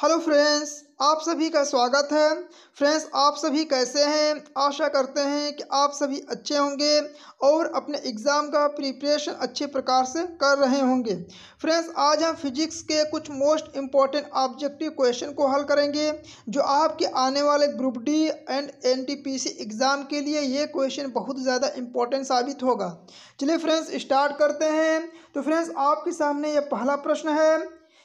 hello friends आप सभी का स्वागत है फ्रेंड्स आप सभी कैसे हैं आशा करते हैं कि आप सभी अच्छे होंगे और अपने एग्ज़ाम का प्रिपरेशन अच्छे प्रकार से कर रहे होंगे फ्रेंड्स आज हम फिजिक्स के कुछ मोस्ट इम्पॉर्टेंट ऑब्जेक्टिव क्वेश्चन को हल करेंगे जो आपके आने वाले group D and N exam के लिए ये क्वेश्चन बहुत ज़्यादा इम्पोर्टेंट साबित होगा चलिए फ्रेंड्स स्टार्ट करते हैं तो फ्रेंड्स आपके सामने यह पहला प्रश्न है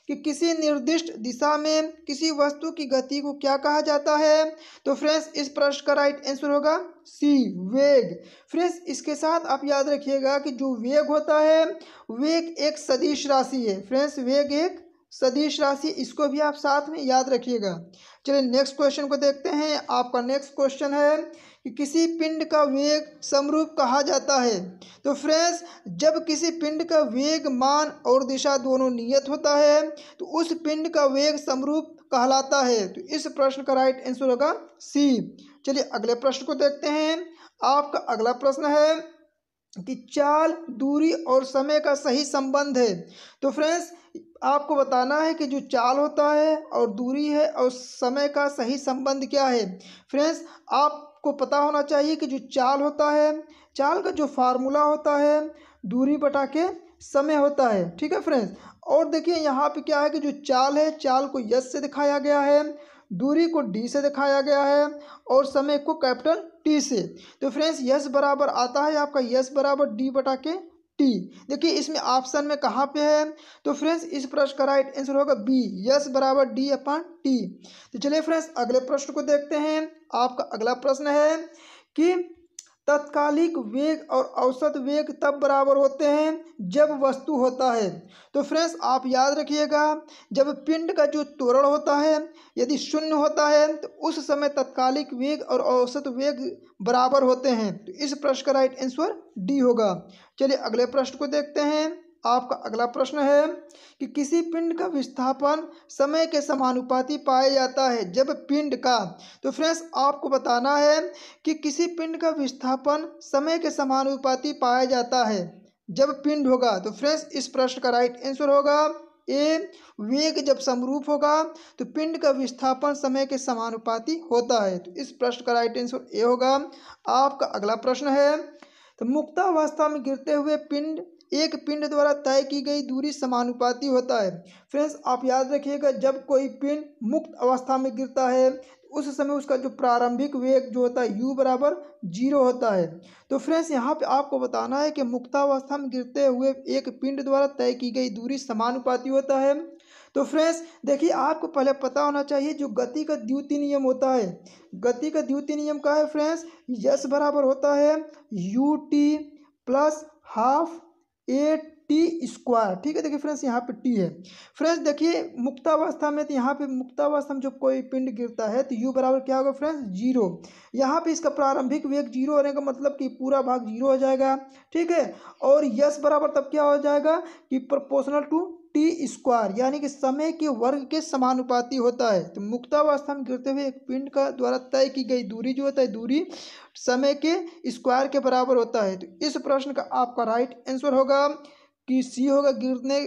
कि किसी निर्दिष्ट दिशा में किसी वस्तु की गति को क्या कहा जाता है तो फ्रेंड्स इस प्रश्न का राइट आंसर होगा सी वेग फ्रेंड्स इसके साथ आप याद रखिएगा कि जो वेग होता है वेग एक सदिश राशि है फ्रेंड्स वेग एक सदीश राशि इसको भी आप साथ में याद रखिएगा चलिए नेक्स्ट क्वेश्चन को देखते हैं आपका नेक्स्ट क्वेश्चन है कि किसी पिंड का वेग समरूप कहा जाता है तो फ्रेंड्स जब किसी पिंड का वेग मान और दिशा दोनों नियत होता है तो उस पिंड का वेग समरूप कहलाता है तो इस प्रश्न का राइट आंसर होगा सी चलिए अगले प्रश्न को देखते हैं आपका अगला प्रश्न है कि चाल दूरी और समय का सही संबंध है तो फ्रेंड्स आपको बताना है कि जो चाल होता है और दूरी है और समय का सही संबंध क्या है फ्रेंड्स आपको पता होना चाहिए कि जो चाल होता है चाल का जो फार्मूला होता है दूरी बटा के समय होता है ठीक है फ्रेंड्स और देखिए यहाँ पे क्या है कि जो चाल है चाल को यस से दिखाया गया है दूरी को डी से दिखाया गया है और समय को कैपिटल टी से तो फ्रेंड्स यस बराबर आता है आपका यस बराबर डी बटा के टी देखिए इसमें ऑप्शन में कहाँ पे है तो फ्रेंड्स इस प्रश्न का राइट आंसर होगा बी यस बराबर डी अपन टी तो चलिए फ्रेंड्स अगले प्रश्न को देखते हैं आपका अगला प्रश्न है कि तत्कालिक वेग और औसत वेग तब बराबर होते हैं जब वस्तु होता है तो फ्रेंड्स आप याद रखिएगा जब पिंड का जो त्वरण होता है यदि शून्य होता है तो उस समय तत्कालिक वेग और औसत वेग बराबर होते हैं तो इस प्रश्न का राइट आंसर डी होगा चलिए अगले प्रश्न को देखते हैं आपका अगला प्रश्न है कि किसी पिंड का विस्थापन समय के समानुपाती पाया जाता है जब पिंड का तो फ्रेंड्स आपको बताना है कि किसी पिंड का विस्थापन समय के समानुपाती पाया जाता है जब पिंड होगा तो फ्रेंड्स इस प्रश्न का राइट आंसर होगा ए वेग जब समरूप होगा तो पिंड का विस्थापन समय के समानुपाती होता है तो इस प्रश्न का राइट आंसर ए होगा आपका अगला प्रश्न है तो मुक्तावस्था में गिरते हुए पिंड एक पिंड द्वारा तय की गई दूरी समानुपाती होता है फ्रेंड्स आप याद रखिएगा जब कोई पिंड मुक्त अवस्था में गिरता है उस समय उसका जो प्रारंभिक वेग जो होता है यू बराबर जीरो होता है तो फ्रेंड्स यहाँ पे आपको बताना है कि मुक्तावस्था में गिरते हुए एक पिंड द्वारा तय की गई दूरी समानुपाती होता है तो फ्रेंड्स देखिए आपको पहले पता होना चाहिए जो गति का द्वितीय नियम होता है गति का द्वितीय नियम का है फ्रेंड्स यस बराबर होता है u t plus half a t square ठीक है देखिए फ्रेंड्स यहाँ पे टी है फ्रेंड्स देखिए मुक्तावस्था में तो यहाँ पे मुक्तावस्था में जब कोई पिंड गिरता है तो यू बराबर क्या होगा फ्रेंड्स जीरो यहाँ पे इसका प्रारंभिक वेग जीरो होने का मतलब कि पूरा भाग जीरो हो जाएगा ठीक है और यस बराबर तब क्या हो जाएगा कि प्रोपोर्शनल टू टी स्क्वायर यानी कि समय के वर्ग के समानुपाती होता है तो मुक्तावस्था में गिरते हुए एक पिंड का द्वारा तय की गई दूरी जो होता है दूरी समय के स्क्वायर के बराबर होता है तो इस प्रश्न का आपका राइट आंसर होगा कि सी होगा गिरने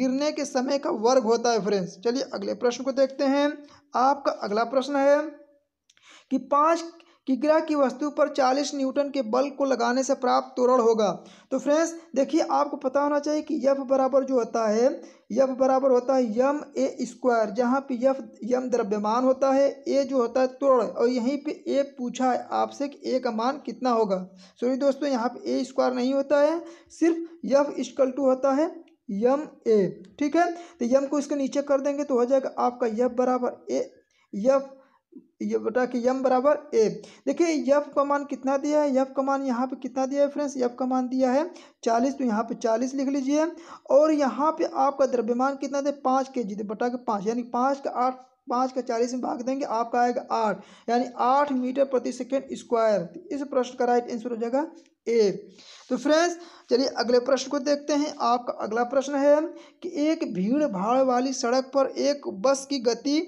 गिरने के समय का वर्ग होता है फ्रेंड्स चलिए अगले प्रश्न को देखते हैं आपका अगला प्रश्न है कि पाँच कि ग्रह की वस्तु पर 40 न्यूटन के बल को लगाने से प्राप्त तोरण होगा तो फ्रेंड्स देखिए आपको पता होना चाहिए कि यफ बराबर जो होता है यफ बराबर होता है यम ए स्क्वायर जहाँ पे यफ यम द्रव्यमान होता है ए जो होता है तोरण और यहीं पे ए पूछा है आपसे कि ए का मान कितना होगा सॉरी दोस्तों यहाँ पर ए स्क्वायर नहीं होता है सिर्फ यफ इश्कल टू होता है यम ए ठीक है तो यम को इसके नीचे कर देंगे तो हो जाएगा आपका यफ बराबर ए यफ ये बटा कि यम बराबर ए देखिए यफ का मान कितना दिया है यफ का मान यहाँ पे कितना दिया है फ्रेंड्स यफ का मान दिया है चालीस तो यहाँ पे चालीस लिख लीजिए और यहाँ पे आपका द्रव्यमान कितना दे पाँच के जी बटा के पाँच यानी पाँच का आठ पाँच का चालीस में भाग देंगे आपका आएगा आठ यानी आठ मीटर प्रति सेकेंड स्क्वायर इस प्रश्न का राइट आंसर हो जाएगा ए तो फ्रेंड्स चलिए अगले प्रश्न को देखते हैं आपका अगला प्रश्न है कि एक भीड़ भाड़ वाली सड़क पर एक बस की गति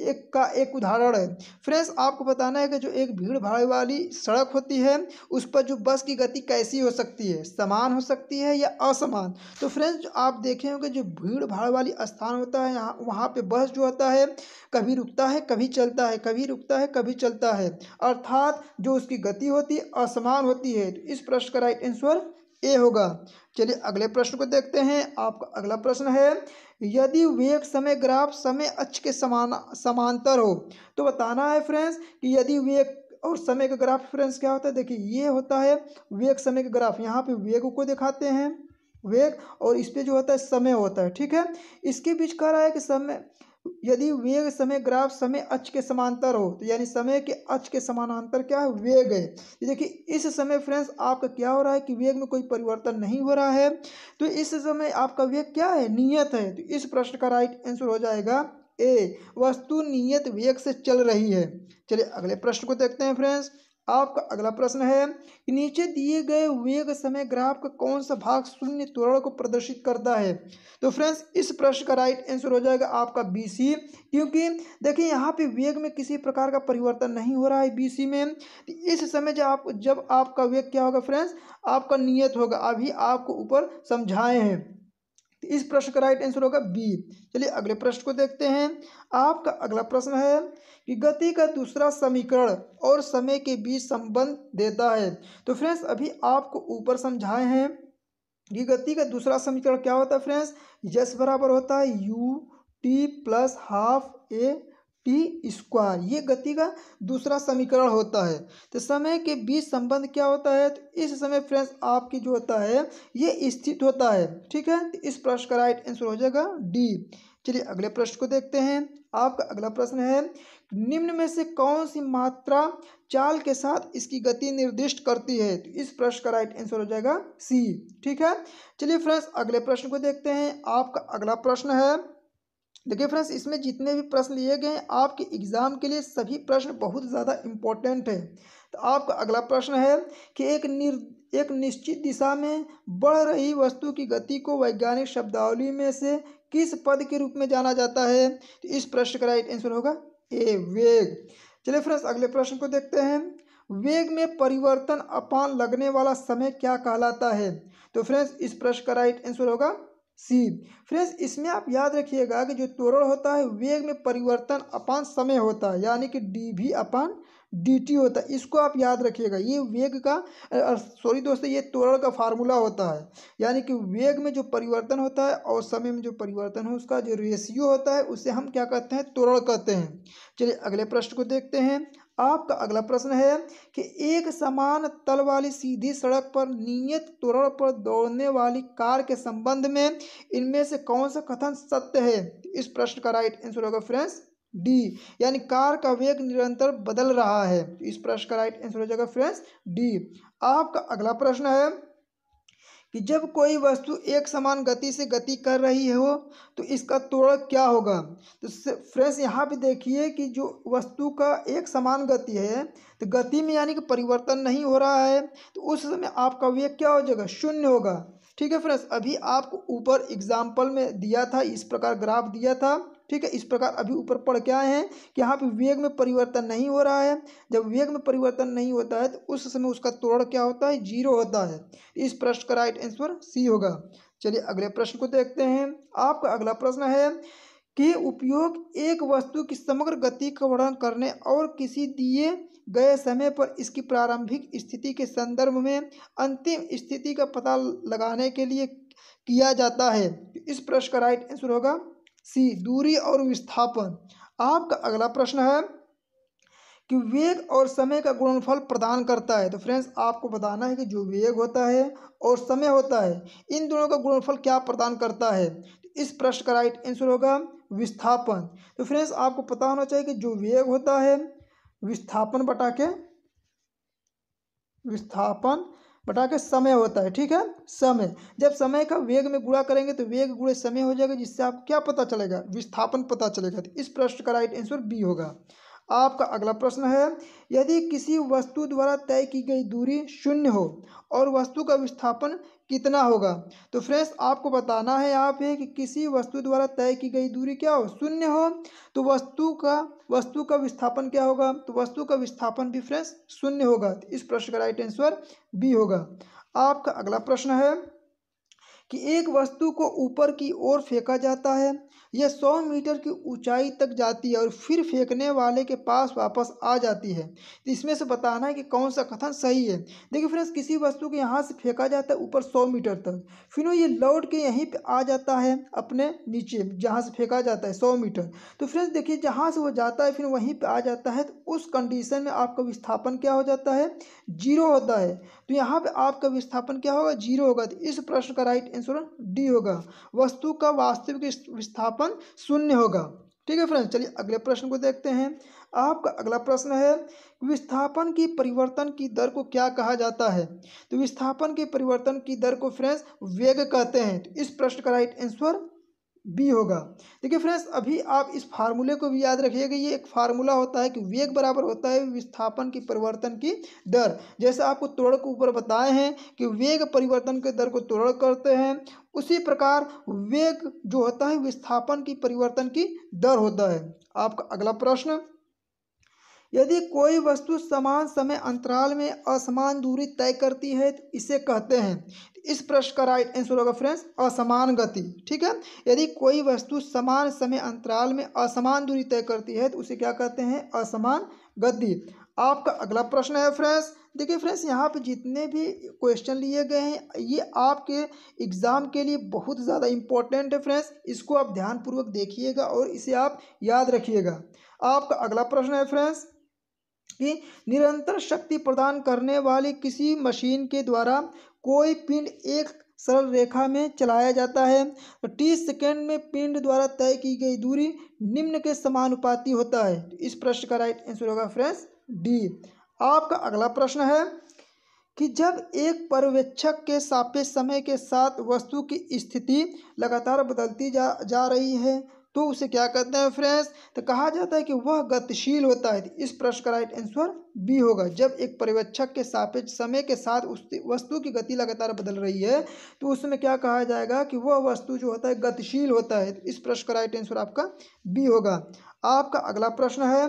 एक का एक उदाहरण है फ्रेंड्स आपको बताना है कि जो एक भीड़ भाड़ वाली सड़क होती है उस पर जो बस की गति कैसी हो सकती है समान हो सकती है या असमान तो फ्रेंड्स आप देखें होंगे जो भीड़ भाड़ वाली स्थान होता है यहाँ वहाँ पे बस जो होता है कभी रुकता है कभी चलता है कभी रुकता है कभी चलता है अर्थात जो उसकी गति होती है असमान होती है तो इस प्रश्न का राइट आंसर ए होगा चलिए अगले प्रश्न को देखते हैं आपका अगला प्रश्न है यदि वेग समय ग्राफ समय अक्ष के समान समांतर हो तो बताना है फ्रेंड्स कि यदि वेग और समय का ग्राफ फ्रेंड्स क्या होता है देखिए ये होता है वेग समय का ग्राफ यहाँ पे वेग को दिखाते हैं वेग और इस पर जो होता है समय होता है ठीक है इसके बीच कह रहा है कि समय यदि वेग समय ग्राफ समय अच के समांतर हो तो यानी समय के अच के समानांतर क्या है वेग है देखिए इस समय फ्रेंड्स आपका क्या हो रहा है कि वेग में कोई परिवर्तन नहीं हो रहा है तो इस समय आपका वेग क्या है नियत है तो इस प्रश्न का राइट आंसर हो जाएगा ए वस्तु नियत वेग से चल रही है चलिए अगले प्रश्न को देखते हैं फ्रेंड्स आपका अगला प्रश्न है कि नीचे दिए गए वेग समय ग्राफ का कौन सा भाग शून्य त्वरण को प्रदर्शित करता है तो फ्रेंड्स इस प्रश्न का राइट आंसर हो जाएगा आपका बी सी क्योंकि देखिए यहाँ पे वेग में किसी प्रकार का परिवर्तन नहीं हो रहा है बी सी में तो इस समय जब आप जब आपका वेग क्या होगा फ्रेंड्स आपका नियत होगा अभी आपको ऊपर समझाए हैं इस प्रश्न का राइट आंसर होगा बी चलिए अगले प्रश्न को देखते हैं आपका अगला प्रश्न है कि गति का दूसरा समीकरण और समय के बीच संबंध देता है तो फ्रेंड्स अभी आपको ऊपर समझाए हैं कि गति का दूसरा समीकरण क्या होता है फ्रेंड्स यस बराबर होता है u t plus half a t square ये गति का दूसरा समीकरण होता है तो समय के बीच संबंध क्या होता है तो इस समय फ्रेंड्स आपकी जो होता है ये स्थित होता है ठीक है तो इस प्रश्न का राइट आंसर हो जाएगा डी चलिए अगले प्रश्न को देखते हैं आपका अगला प्रश्न है निम्न में से कौन सी मात्रा चाल के साथ इसकी गति निर्दिष्ट करती है तो इस प्रश्न का राइट आंसर हो जाएगा सी ठीक है चलिए फ्रेंड्स अगले प्रश्न को देखते हैं आपका अगला प्रश्न है देखिए फ्रेंड्स इसमें जितने भी प्रश्न लिए गए हैं आपके एग्ज़ाम के लिए सभी प्रश्न बहुत ज़्यादा इम्पोर्टेंट है तो आपका अगला प्रश्न है कि एक निर एक निश्चित दिशा में बढ़ रही वस्तु की गति को वैज्ञानिक शब्दावली में से किस पद के रूप में जाना जाता है तो इस प्रश्न का राइट आंसर होगा ए वेग चलिए फ्रेंड्स अगले प्रश्न को देखते हैं वेग में परिवर्तन अपान लगने वाला समय क्या कहलाता है तो फ्रेंड्स इस प्रश्न का राइट आंसर होगा सी फ्रेंड्स इसमें आप याद रखिएगा कि जो त्वरण होता है वेग में परिवर्तन अपान समय होता है यानी कि डी भी अपान डी टी होता है इसको आप याद रखिएगा ये वेग का सॉरी दोस्तों ये त्वरण का फार्मूला होता है यानी कि वेग में जो परिवर्तन होता है और समय में जो परिवर्तन हो उसका जो रेशियो होता है उसे हम क्या कहते हैं त्वरण कहते हैं चलिए अगले प्रश्न को देखते हैं आपका अगला प्रश्न है कि एक समान तल वाली सीधी सड़क पर नियत त्वरण पर दौड़ने वाली कार के संबंध में इनमें से कौन सा कथन सत्य है इस प्रश्न का राइट आंसर होगा फ्रेंड्स डी यानी कार का वेग निरंतर बदल रहा है इस प्रश्न का राइट आंसर हो जाएगा फ्रेंड्स डी आपका अगला प्रश्न है कि जब कोई वस्तु एक समान गति से गति कर रही हो तो इसका तोड़क क्या होगा तो फ्रेंड्स यहाँ पे देखिए कि जो वस्तु का एक समान गति है तो गति में यानी कि परिवर्तन नहीं हो रहा है तो उस समय आपका वेग क्या हो जाएगा शून्य होगा ठीक है फ्रेंड्स अभी आपको ऊपर एग्जाम्पल में दिया था इस प्रकार ग्राफ दिया था ठीक है इस प्रकार अभी ऊपर पढ़ के आए हैं कि यहाँ पे वेग में परिवर्तन नहीं हो रहा है जब वेग में परिवर्तन नहीं होता है तो उस समय उसका त्वरण क्या होता है जीरो होता है इस प्रश्न का राइट आंसर सी होगा चलिए अगले प्रश्न को देखते हैं आपका अगला प्रश्न है कि उपयोग एक वस्तु की समग्र गति का वर्णन करने और किसी दिए गए समय पर इसकी प्रारंभिक स्थिति के संदर्भ में अंतिम स्थिति का पता लगाने के लिए किया जाता है तो इस प्रश्न का राइट आंसर होगा सी दूरी और विस्थापन आपका अगला प्रश्न है कि वेग और समय का गुणनफल प्रदान करता है तो फ्रेंड्स आपको बताना है कि जो वेग होता है और समय होता है इन दोनों का गुणनफल क्या प्रदान करता है तो इस प्रश्न का राइट आंसर होगा विस्थापन तो फ्रेंड्स आपको पता होना चाहिए कि जो वेग होता है विस्थापन बटा के विस्थापन बटा के समय होता है ठीक है समय जब समय का वेग में गुणा करेंगे तो वेग गुणे समय हो जाएगा जिससे आप क्या पता चलेगा विस्थापन पता चलेगा तो इस प्रश्न का राइट आंसर बी होगा आपका अगला प्रश्न है यदि किसी वस्तु द्वारा तय की गई दूरी शून्य हो और वस्तु का विस्थापन कितना होगा तो फ्रेंड्स आपको बताना है यहाँ पे कि किसी वस्तु द्वारा तय की गई दूरी क्या हो शून्य हो तो वस्तु का वस्तु का विस्थापन क्या होगा तो वस्तु का विस्थापन भी फ्रेंड्स शून्य होगा तो इस प्रश्न का राइट आंसर बी होगा आपका अगला प्रश्न है कि एक वस्तु को ऊपर की ओर फेंका जाता है यह सौ मीटर की ऊंचाई तक जाती है और फिर फेंकने वाले के पास वापस आ जाती है तो इसमें से बताना है कि कौन सा कथन सही है देखिए फ्रेंड्स किसी वस्तु को यहाँ से फेंका जाता है ऊपर सौ मीटर तक फिर ये लौट के यहीं पर आ जाता है अपने नीचे जहाँ से फेंका जाता है सौ मीटर तो फ्रेंड्स देखिए जहाँ से वो जाता है फिर वहीं पर आ जाता है तो उस कंडीशन में आपका विस्थापन क्या हो जाता है जीरो होता है तो यहाँ पर आपका विस्थापन क्या होगा जीरो होगा तो इस प्रश्न का राइट आंसर डी होगा वस्तु का वास्तविक विस्थापन शून्य होगा ठीक है फ्रेंड्स चलिए अगले प्रश्न को देखते हैं आपका अगला प्रश्न है विस्थापन की परिवर्तन की दर को क्या कहा जाता है तो विस्थापन के परिवर्तन की दर को फ्रेंड्स वेग कहते हैं तो इस प्रश्न का राइट आंसर बी होगा देखिए फ्रेंड्स अभी आप इस फार्मूले को भी याद रखिएगा ये एक फार्मूला होता है कि वेग बराबर होता है विस्थापन की परिवर्तन की दर जैसे आपको त्वरण के ऊपर बताए हैं कि वेग परिवर्तन के दर को त्वरण करते हैं उसी प्रकार वेग जो होता है विस्थापन की परिवर्तन की दर होता है आपका अगला प्रश्न यदि कोई वस्तु समान समय अंतराल में असमान दूरी तय करती है तो इसे कहते हैं इस प्रश्न का राइट आंसर होगा फ्रेंड्स असमान गति ठीक है यदि कोई वस्तु समान समय अंतराल में असमान दूरी तय करती है तो उसे क्या कहते हैं असमान गति आपका अगला प्रश्न है फ्रेंड्स देखिए फ्रेंड्स यहाँ पे जितने भी क्वेश्चन लिए गए हैं ये आपके एग्ज़ाम के लिए बहुत ज़्यादा इंपॉर्टेंट है फ्रेंड्स इसको आप ध्यानपूर्वक देखिएगा और इसे आप याद रखिएगा आपका अगला प्रश्न है फ्रेंड्स की निरंतर शक्ति प्रदान करने वाली किसी मशीन के द्वारा कोई पिंड एक सरल रेखा में चलाया जाता है तो टी सेकेंड में पिंड द्वारा तय की गई दूरी निम्न के समानुपाती होता है इस प्रश्न का राइट आंसर होगा फ्रेंड्स डी आपका अगला प्रश्न है कि जब एक पर्यवेक्षक के सापेक्ष समय के साथ वस्तु की स्थिति लगातार बदलती जा जा रही है तो उसे क्या कहते हैं फ्रेंड्स तो कहा जाता है कि वह गतिशील होता है इस प्रश्न का राइट आंसर बी होगा जब एक पर्यवेक्षक के सापेक्ष समय के साथ उस वस्तु की गति लगातार बदल रही है तो उसमें क्या कहा जाएगा कि वह वस्तु जो होता है गतिशील होता है इस प्रश्न का राइट आंसर आपका बी होगा आपका अगला प्रश्न है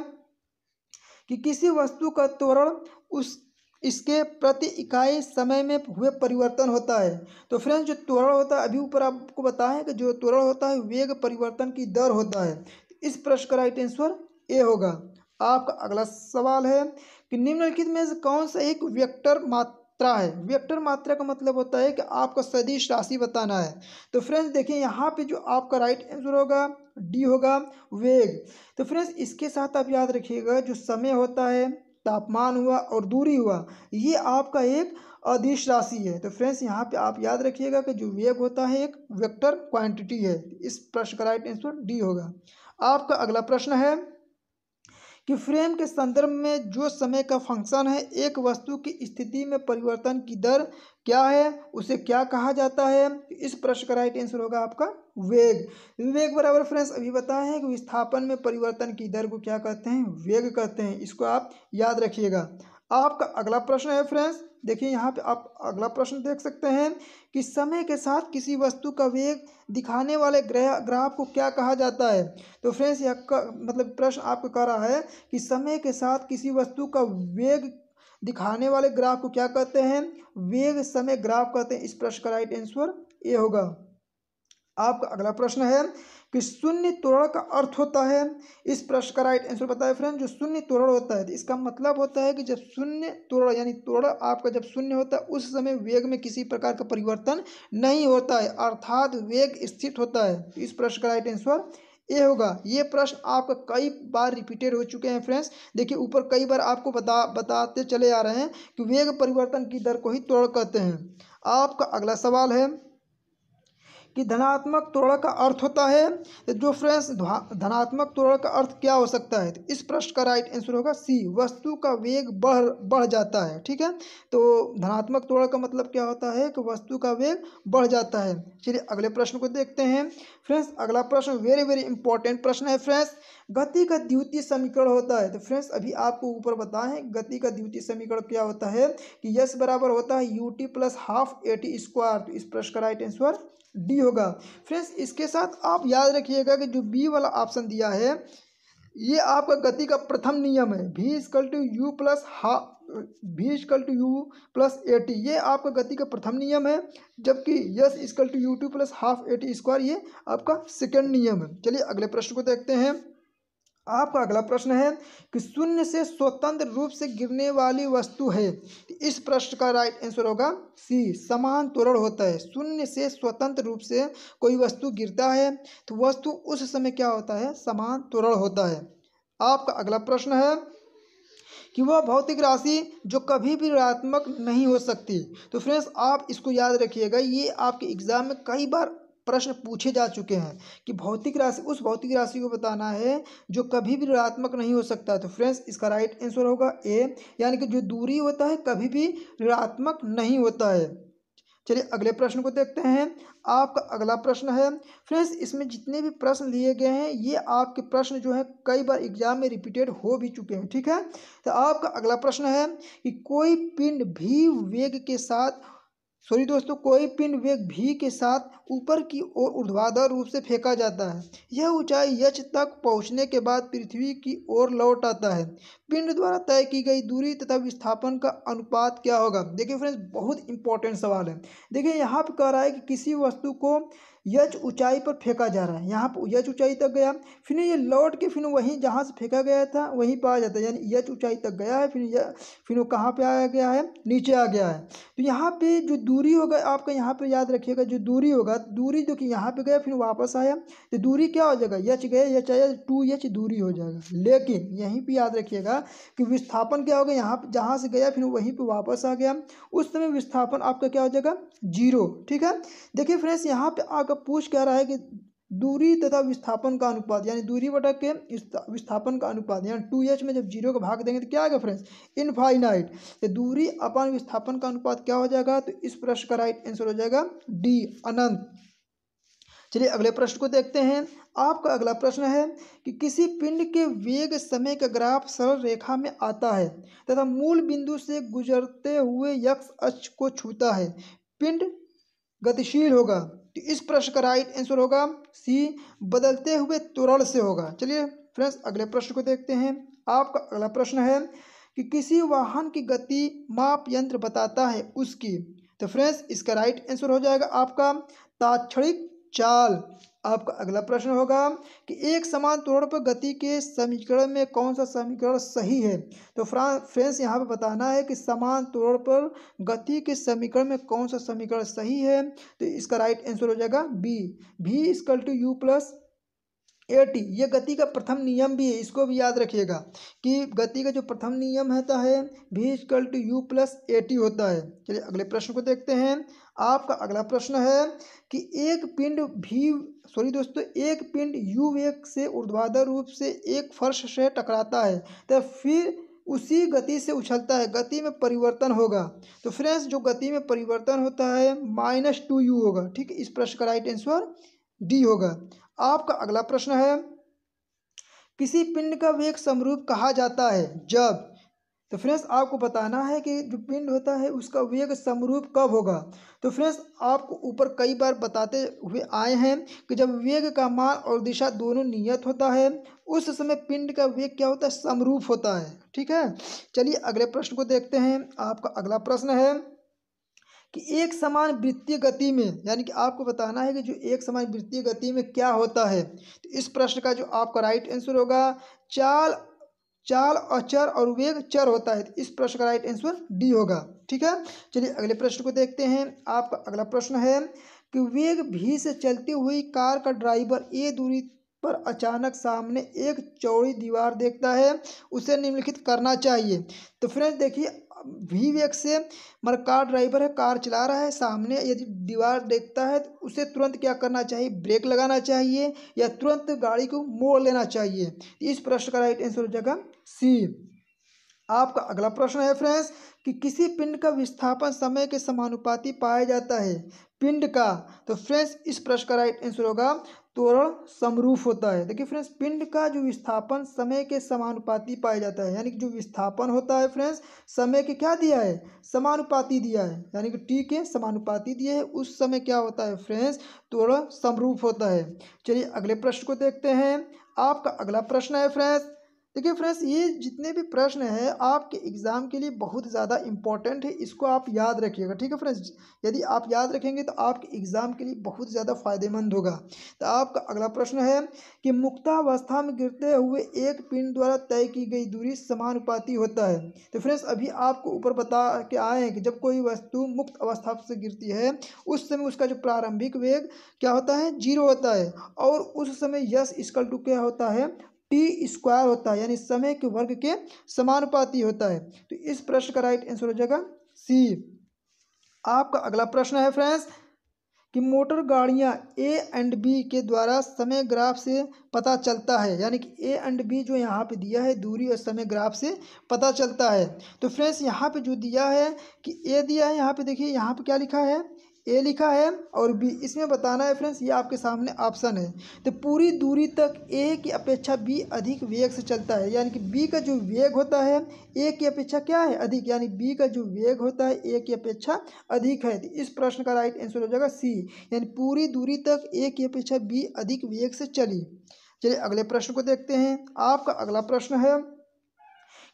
कि किसी वस्तु का त्वरण उस इसके प्रति इकाई समय में हुए परिवर्तन होता है तो फ्रेंड्स जो त्वरण होता है अभी ऊपर आपको बताएं कि जो त्वरण होता है वेग परिवर्तन की दर होता है इस प्रश्न का राइट आंसर ए होगा आपका अगला सवाल है कि निम्नलिखित में से कौन सा एक वेक्टर मात्रा है वेक्टर मात्रा का मतलब होता है कि आपको सदिश राशि बताना है तो फ्रेंड्स देखिए यहाँ पे जो आपका राइट आंसर होगा डी होगा वेग तो फ्रेंड्स इसके साथ आप याद रखिएगा जो समय होता है तापमान हुआ और दूरी हुआ ये आपका एक अधिश राशि है तो फ्रेंड्स यहाँ पे आप याद रखिएगा कि जो वेग होता है एक वेक्टर क्वांटिटी है इस प्रश्न का राइट आंसर डी होगा आपका अगला प्रश्न है कि फ्रेम के संदर्भ में जो समय का फंक्शन है एक वस्तु की स्थिति में परिवर्तन की दर क्या है उसे क्या कहा जाता है तो इस प्रश्न का राइट आंसर होगा आपका वेग वेग बराबर फ्रेंड्स अभी बताए हैं कि विस्थापन में परिवर्तन की दर को क्या कहते हैं वेग कहते हैं इसको आप याद रखिएगा आपका अगला प्रश्न है फ्रेंड्स देखिए यहाँ पे आप अगला प्रश्न देख सकते हैं कि समय के साथ किसी वस्तु का वेग दिखाने वाले ग्रह ग्राफ को क्या कहा जाता है तो फ्रेंड्स यह मतलब प्रश्न आपको कह रहा है कि समय के साथ किसी वस्तु का वेग दिखाने वाले ग्राफ को क्या कहते हैं वेग समय ग्राफ कहते हैं इस प्रश्न का राइट आंसर ए होगा आपका अगला प्रश्न है कि शून्य तोरण का अर्थ होता है इस प्रश्न का राइट आंसर बताए फ्रेंड जो शून्य तोरण होता है इसका मतलब होता है कि जब शून्य तोरण यानी तोरण आपका जब शून्य होता है उस समय वेग में किसी प्रकार का परिवर्तन नहीं होता है अर्थात वेग स्थित होता है तो इस प्रश्न का राइट आंसर ए होगा ये प्रश्न आपको कई बार रिपीटेड हो चुके हैं फ्रेंड्स देखिए ऊपर कई बार आपको बता बताते चले आ रहे हैं कि वेग परिवर्तन की दर को ही तोड़ कहते हैं आपका अगला सवाल है कि धनात्मक तोड़ का अर्थ होता है तो जो फ्रेंड्स धनात्मक तोड़ का अर्थ क्या हो सकता है तो इस प्रश्न का राइट आंसर होगा सी वस्तु का वेग बढ़ बढ़ जाता है ठीक है तो धनात्मक तोड़ का मतलब क्या होता है कि वस्तु का वेग बढ़ जाता है चलिए अगले प्रश्न को देखते हैं फ्रेंड्स अगला प्रश्न वेरी वेरी इंपॉर्टेंट प्रश्न है फ्रेंड्स गति का द्वितीय समीकरण होता है तो फ्रेंड्स अभी आपको ऊपर बताएं गति का द्वितीय समीकरण क्या होता है कि यस बराबर होता है u t plus half a t square तो इस प्रश्न का राइट आंसर डी होगा फ्रेंड्स इसके साथ आप याद रखिएगा कि जो बी वाला ऑप्शन दिया है ये आपका गति का प्रथम नियम है भी इजकल टू यू प्लस हा v equal to u plus a t ये आपका गति का प्रथम नियम है जबकि s equal to u t plus half a t square ये आपका सेकेंड नियम है चलिए अगले प्रश्न को देखते हैं आपका अगला प्रश्न है कि शून्य से स्वतंत्र रूप से गिरने वाली वस्तु है तो इस प्रश्न का राइट आंसर होगा सी समान तोरण होता है शून्य से स्वतंत्र रूप से कोई वस्तु गिरता है तो वस्तु उस समय क्या होता है समान तोरण होता है आपका अगला प्रश्न है कि वह भौतिक राशि जो कभी भी ऋणात्मक नहीं हो सकती तो फ्रेंड्स आप इसको याद रखिएगा ये आपके एग्ज़ाम में कई बार प्रश्न पूछे जा चुके हैं कि भौतिक राशि उस भौतिक राशि को बताना है जो कभी भी ऋणात्मक नहीं हो सकता तो फ्रेंड्स इसका राइट आंसर होगा ए यानी कि जो दूरी होता है कभी भी ऋणात्मक नहीं होता है चलिए अगले प्रश्न को देखते हैं आपका अगला प्रश्न है फ्रेंड्स इसमें जितने भी प्रश्न लिए गए हैं ये आपके प्रश्न जो है कई बार एग्जाम में रिपीटेड हो भी चुके हैं ठीक है तो आपका अगला प्रश्न है कि कोई पिंड भी वेग के साथ सॉरी दोस्तों कोई पिंड वेग भी के साथ ऊपर की ओर ऊर्ध्वाधर रूप से फेंका जाता है यह ऊंचाई यच तक पहुंचने के बाद पृथ्वी की ओर लौट आता है पिंड द्वारा तय की गई दूरी तथा विस्थापन का अनुपात क्या होगा देखिए फ्रेंड्स बहुत इंपॉर्टेंट सवाल है देखिए यहाँ पर कह रहा है कि किसी वस्तु को यज ऊंचाई पर फेंका जा रहा है यहाँ पर यज ऊंचाई तक गया फिर ये लौट के फिर वहीं जहाँ से फेंका गया था वहीं पाया जाता है यानी यज ऊंचाई तक गया है फिर फिर वो कहाँ पर आया गया है नीचे आ गया है तो यहाँ पे जो दूरी होगा आपका यहाँ पर याद रखिएगा जो दूरी होगा दूरी जो कि यहाँ पर गया फिर वापस आया तो दूरी क्या हो जाएगा यच गया यच आया तो टू यच दूरी हो जाएगा लेकिन यहीं पर याद रखिएगा कि विस्थापन क्या होगा यहाँ जहाँ से गया फिर वहीं पर वापस आ गया उस समय विस्थापन आपका क्या हो जाएगा जीरो ठीक है देखिए फ्रेंड्स यहाँ पर आकर पूछ क्या रहा है कि दूरी तथा विस्थापन का अनुपात यानी दूरी बटक के विस्थापन का अनुपात यानी टू एच में जब जीरो का भाग देंगे तो क्या आएगा फ्रेंड्स इनफाइनाइट तो दूरी अपान विस्थापन का अनुपात क्या हो जाएगा तो इस प्रश्न का राइट आंसर हो जाएगा डी अनंत चलिए अगले प्रश्न को देखते हैं आपका अगला प्रश्न है कि किसी पिंड के वेग समय का ग्राफ सरल रेखा में आता है तथा मूल बिंदु से गुजरते हुए यक्ष अक्ष को छूता है पिंड गतिशील होगा तो इस प्रश्न का राइट आंसर होगा सी बदलते हुए तुरल से होगा चलिए फ्रेंड्स अगले प्रश्न को देखते हैं आपका अगला प्रश्न है कि किसी वाहन की गति माप यंत्र बताता है उसकी तो फ्रेंड्स इसका राइट आंसर हो जाएगा आपका ताक्षणिक चाल आपका अगला प्रश्न होगा कि एक समान त्वरण पर गति के समीकरण में कौन सा समीकरण सही है तो फ्रेंड्स यहाँ पर बताना है कि समान त्वरण पर गति के समीकरण में कौन सा समीकरण सही है तो इसका राइट आंसर हो जाएगा बी v equal to u plus a t ये गति का प्रथम नियम भी है इसको भी याद रखिएगा कि गति का जो प्रथम नियम होता है v equal to u plus a t होता है चलिए अगले प्रश्न को देखते हैं आपका अगला प्रश्न है कि एक पिंड भी सॉरी दोस्तों एक पिंड यू वेग से ऊर्ध्वाधर रूप से एक फर्श से टकराता है तो फिर उसी गति से उछलता है गति में परिवर्तन होगा तो फ्रेंड्स जो गति में परिवर्तन होता है माइनस टू यू होगा ठीक इस प्रश्न का राइट आंसर डी होगा आपका अगला प्रश्न है किसी पिंड का वेग समरूप कहा जाता है जब तो फ्रेंड्स आपको बताना है कि जो पिंड होता है उसका वेग समरूप कब होगा तो फ्रेंड्स आपको ऊपर कई बार बताते हुए आए हैं कि जब वेग का मान और दिशा दोनों नियत होता है उस समय पिंड का वेग क्या होता है समरूप होता है ठीक है चलिए अगले प्रश्न को देखते हैं आपका अगला प्रश्न है कि एक समान वृत्तीय गति में यानी कि आपको बताना है कि जो एक समान वृत्तीय गति में क्या होता है तो इस प्रश्न का जो आपका राइट आंसर होगा चाल चाल अचर और वेग चर होता है इस प्रश्न का राइट आंसर डी होगा ठीक है चलिए अगले प्रश्न को देखते हैं आपका अगला प्रश्न है कि वेग भी से चलती हुई कार का ड्राइवर ए दूरी पर अचानक सामने एक चौड़ी दीवार देखता है उसे निम्नलिखित करना चाहिए तो फ्रेंड्स देखिए वेग से मतलब कार ड्राइवर है कार चला रहा है सामने यदि दीवार देखता है तो उसे तुरंत क्या करना चाहिए ब्रेक लगाना चाहिए या तुरंत गाड़ी को मोड़ लेना चाहिए इस प्रश्न का राइट आंसर हो जाएगा सी आपका अगला प्रश्न है फ्रेंड्स कि किसी पिंड का विस्थापन समय के समानुपाती पाया जाता है पिंड का तो फ्रेंड्स इस प्रश्न का राइट आंसर होगा त्वरण समरूप होता है देखिए फ्रेंड्स पिंड का जो विस्थापन समय के समानुपाती पाया जाता है यानी कि जो विस्थापन होता है फ्रेंड्स समय के क्या दिया है समानुपाती दिया है यानी कि टी के समानुपाती दिए है उस समय क्या होता है फ्रेंड्स त्वरण समरूप होता है चलिए अगले प्रश्न को देखते हैं आपका अगला प्रश्न है फ्रेंड्स देखिए फ्रेंड्स ये जितने भी प्रश्न हैं आपके एग्ज़ाम के लिए बहुत ज़्यादा इंपॉर्टेंट है इसको आप याद रखिएगा ठीक है फ्रेंड्स यदि आप याद रखेंगे तो आपके एग्ज़ाम के लिए बहुत ज़्यादा फायदेमंद होगा तो आपका अगला प्रश्न है कि मुक्तावस्था में गिरते हुए एक पिंड द्वारा तय की गई दूरी समानुपाती होता है तो फ्रेंड्स अभी आपको ऊपर बता के आए हैं कि जब कोई वस्तु मुक्त अवस्था से गिरती है उस समय उसका जो प्रारंभिक वेग क्या होता है जीरो होता है और उस समय यश स्कल टू क्या होता है टी स्क्वायर होता है यानी समय के वर्ग के समानुपाती होता है तो इस प्रश्न का राइट आंसर हो जाएगा सी आपका अगला प्रश्न है फ्रेंड्स कि मोटर गाड़ियाँ ए एंड बी के द्वारा समय ग्राफ से पता चलता है यानी कि ए एंड बी जो यहाँ पे दिया है दूरी और समय ग्राफ से पता चलता है तो फ्रेंड्स यहाँ पे जो दिया है कि ए दिया है यहाँ पे देखिए यहाँ पे क्या लिखा है ए लिखा है और बी इसमें बताना है फ्रेंड्स ये आपके सामने ऑप्शन है तो पूरी दूरी तक ए की अपेक्षा बी अधिक वेग से चलता है यानी कि बी का जो वेग होता है ए की अपेक्षा क्या है अधिक यानी बी का जो वेग होता है ए की अपेक्षा अधिक है तो इस प्रश्न का राइट आंसर हो जाएगा सी यानी पूरी दूरी तक ए की अपेक्षा बी अधिक वेग से चली चलिए अगले प्रश्न को देखते हैं आपका अगला प्रश्न है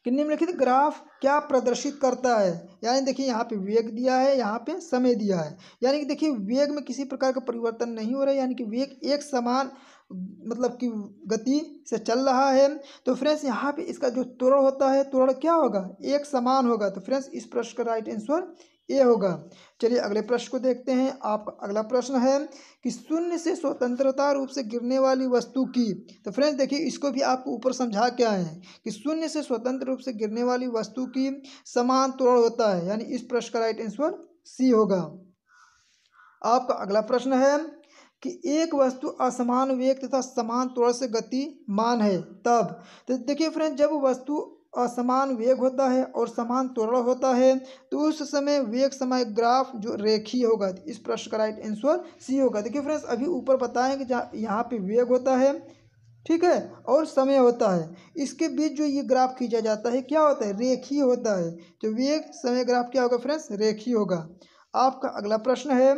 कि निम्नलिखित ग्राफ क्या प्रदर्शित करता है यानी देखिए यहाँ पे वेग दिया है यहाँ पे समय दिया है यानी कि देखिए वेग में किसी प्रकार का परिवर्तन नहीं हो रहा है यानी कि वेग एक समान मतलब कि गति से चल रहा है तो फ्रेंड्स यहाँ पे इसका जो त्वरण होता है तुरड़ क्या होगा एक समान होगा तो फ्रेंड्स इस प्रश्न का राइट आंसर ए होगा चलिए अगले प्रश्न को देखते हैं आपका अगला प्रश्न है कि शून्य से स्वतंत्रता रूप से गिरने वाली वस्तु की तो फ्रेंड्स देखिए इसको भी आपको ऊपर समझा आए हैं कि शून्य से स्वतंत्र रूप से गिरने वाली वस्तु की समान तोड़ होता है यानी इस प्रश्न का राइट आंसर सी होगा आपका अगला प्रश्न है कि एक वस्तु असमान वेग तथा समान त्वरण से गतिमान है तब तो देखिए फ्रेंड जब वस्तु असमान वेग होता है और समान त्वरण होता है तो उस समय वेग समय ग्राफ जो रेखीय होगा इस प्रश्न का राइट आंसर सी होगा देखिए फ्रेंड्स अभी ऊपर बताएं कि जहाँ यहाँ पे वेग होता है ठीक है और समय होता है इसके बीच जो ये ग्राफ खींचा जाता है क्या होता है रेखी होता है तो वेग समय ग्राफ क्या होगा फ्रेंड्स रेखी होगा आपका अगला प्रश्न है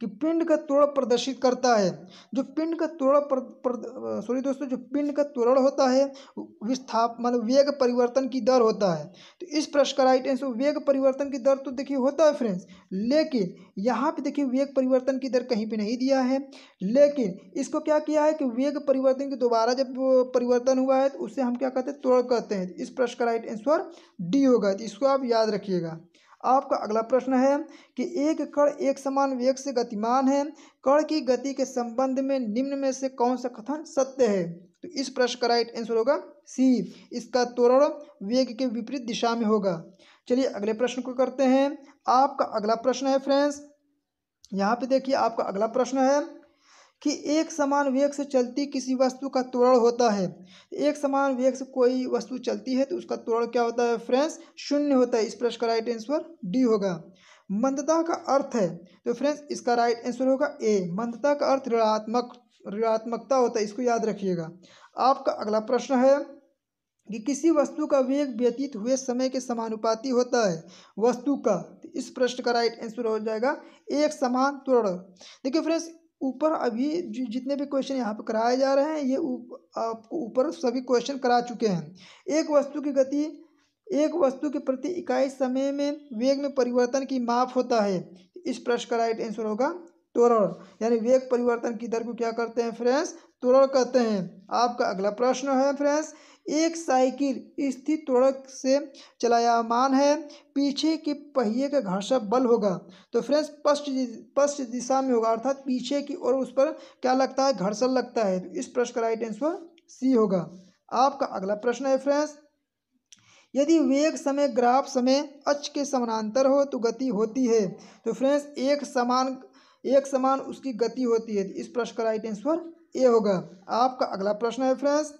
कि पिंड का त्वरण प्रदर्शित करता है जो पिंड का त्वरण सॉरी दोस्तों जो पिंड का त्वरण होता है विस्थाप मतलब वेग परिवर्तन की दर होता है तो इस प्रश्न का राइट आंसर वेग परिवर्तन की दर तो देखिए होता है फ्रेंड्स लेकिन यहाँ पे देखिए वेग परिवर्तन की दर कहीं पे नहीं दिया है लेकिन इसको क्या किया है कि वेग परिवर्तन की दोबारा जब परिवर्तन हुआ है तो उससे हम क्या कहते हैं त्वरण कहते हैं तो इस प्रश्न का राइट आंसर डी होगा तो इसको आप याद रखिएगा आपका अगला प्रश्न है कि एक कण एक समान वेग से गतिमान है कण की गति के संबंध में निम्न में से कौन सा कथन सत्य है तो इस प्रश्न का राइट आंसर होगा सी इसका त्वरण वेग के विपरीत दिशा में होगा चलिए अगले प्रश्न को करते हैं आपका अगला प्रश्न है फ्रेंड्स यहाँ पे देखिए आपका अगला प्रश्न है कि एक समान वेग से चलती किसी वस्तु का त्वरण होता है एक समान वेग से कोई वस्तु चलती है तो उसका त्वरण क्या होता है फ्रेंड्स शून्य होता है इस प्रश्न का राइट आंसर डी होगा मंदता का अर्थ है तो फ्रेंड्स इसका राइट आंसर होगा ए मंदता का अर्थ ऋणात्मक ऋणात्मकता होता है इसको याद रखिएगा आपका अगला प्रश्न है कि किसी वस्तु का वेग व्यतीत हुए समय के समानुपाती होता है वस्तु का तो इस प्रश्न का राइट आंसर हो जाएगा एक समान त्वरण देखिए फ्रेंड्स ऊपर अभी जितने भी क्वेश्चन यहाँ पर कराए जा रहे हैं ये आपको ऊपर सभी क्वेश्चन करा चुके हैं एक वस्तु की गति एक वस्तु के प्रति इकाई समय में वेग में परिवर्तन की माप होता है इस प्रश्न का राइट आंसर होगा त्वरण यानी वेग परिवर्तन की दर को क्या करते हैं फ्रेंड्स त्वरण कहते हैं आपका अगला प्रश्न है फ्रेंड्स एक साइकिल स्थित त्वरक से चलायमान है पीछे के पहिए का घर्षण बल होगा तो फ्रेंड्स पश्च पश्च दिशा में होगा अर्थात पीछे की ओर उस पर क्या लगता है घर्षण लगता है तो इस प्रश्न का राइट आंसर सी होगा आपका अगला प्रश्न है फ्रेंड्स यदि वेग समय ग्राफ समय अच के समानांतर हो तो गति होती है तो फ्रेंड्स एक समान एक समान उसकी गति होती है इस प्रश्न का राइट आंसर ए होगा आपका अगला प्रश्न है फ्रेंड्स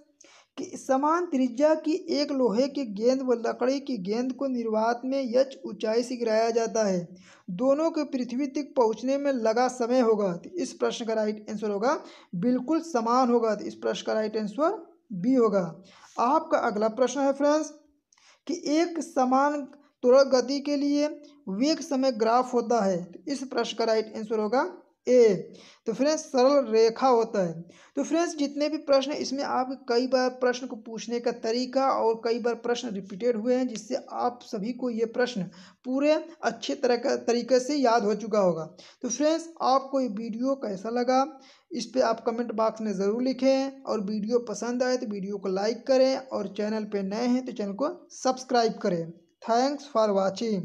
कि समान त्रिज्या की एक लोहे की गेंद व लकड़ी की गेंद को निर्वात में यच ऊंचाई से गिराया जाता है दोनों के पृथ्वी तक पहुंचने में लगा समय होगा तो इस प्रश्न का राइट आंसर होगा बिल्कुल समान होगा तो इस प्रश्न का राइट आंसर बी होगा आपका अगला प्रश्न है फ्रेंड्स कि एक समान त्वरक गति के लिए वेग समय ग्राफ होता है तो इस प्रश्न का राइट आंसर होगा ए तो फ्रेंड्स सरल रेखा होता है तो फ्रेंड्स जितने भी प्रश्न इसमें आप कई बार प्रश्न को पूछने का तरीका और कई बार प्रश्न रिपीटेड हुए हैं जिससे आप सभी को ये प्रश्न पूरे अच्छे तरह का तरीके से याद हो चुका होगा तो फ्रेंड्स आपको ये वीडियो कैसा लगा इस पर आप कमेंट बॉक्स में ज़रूर लिखें और वीडियो पसंद आए तो वीडियो को लाइक करें और चैनल पर नए हैं तो चैनल को सब्सक्राइब करें थैंक्स फॉर वॉचिंग